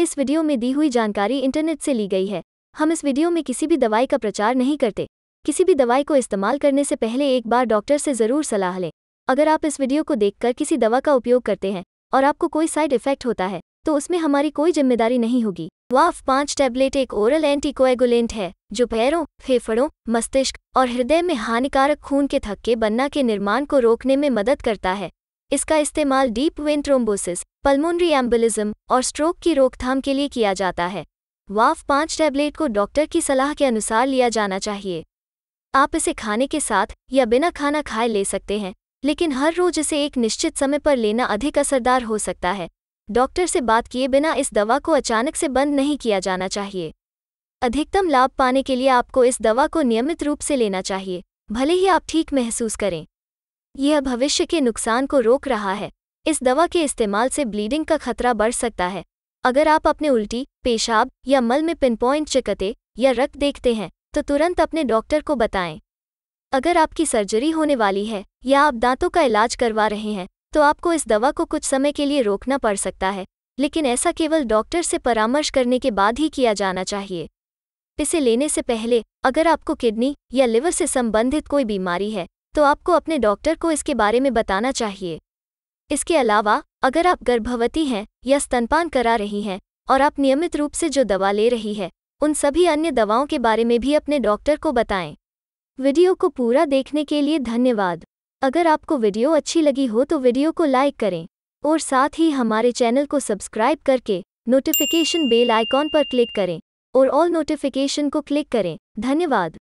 इस वीडियो में दी हुई जानकारी इंटरनेट से ली गई है हम इस वीडियो में किसी भी दवाई का प्रचार नहीं करते किसी भी दवाई को इस्तेमाल करने से पहले एक बार डॉक्टर से ज़रूर सलाह लें अगर आप इस वीडियो को देखकर किसी दवा का उपयोग करते हैं और आपको कोई साइड इफेक्ट होता है तो उसमें हमारी कोई जिम्मेदारी नहीं होगी वाफ पाँच टैबलेट एक ओरल एंटीकोएगुलेंट है जो पैरों फेफड़ों मस्तिष्क और हृदय में हानिकारक खून के थक्के बनना के निर्माण को रोकने में मदद करता है इसका इस्तेमाल डीप वेंट्रोम्बोसिस पल्मोनरी एम्बुलिज्म और स्ट्रोक की रोकथाम के लिए किया जाता है वाफ पांच टैबलेट को डॉक्टर की सलाह के अनुसार लिया जाना चाहिए आप इसे खाने के साथ या बिना खाना खाए ले सकते हैं लेकिन हर रोज इसे एक निश्चित समय पर लेना अधिक असरदार हो सकता है डॉक्टर से बात किए बिना इस दवा को अचानक से बंद नहीं किया जाना चाहिए अधिकतम लाभ पाने के लिए आपको इस दवा को नियमित रूप से लेना चाहिए भले ही आप ठीक महसूस करें यह भविष्य के नुकसान को रोक रहा है इस दवा के इस्तेमाल से ब्लीडिंग का खतरा बढ़ सकता है अगर आप अपने उल्टी पेशाब या मल में पिनपॉइंट चिकते या रक्त देखते हैं तो तुरंत अपने डॉक्टर को बताएं अगर आपकी सर्जरी होने वाली है या आप दांतों का इलाज करवा रहे हैं तो आपको इस दवा को कुछ समय के लिए रोकना पड़ सकता है लेकिन ऐसा केवल डॉक्टर से परामर्श करने के बाद ही किया जाना चाहिए इसे लेने से पहले अगर आपको किडनी या लिवर से संबंधित कोई बीमारी है तो आपको अपने डॉक्टर को इसके बारे में बताना चाहिए इसके अलावा अगर आप गर्भवती हैं या स्तनपान करा रही हैं और आप नियमित रूप से जो दवा ले रही है उन सभी अन्य दवाओं के बारे में भी अपने डॉक्टर को बताएं वीडियो को पूरा देखने के लिए धन्यवाद अगर आपको वीडियो अच्छी लगी हो तो वीडियो को लाइक करें और साथ ही हमारे चैनल को सब्सक्राइब करके नोटिफिकेशन बेल आइकॉन पर क्लिक करें और ऑल नोटिफिकेशन को क्लिक करें धन्यवाद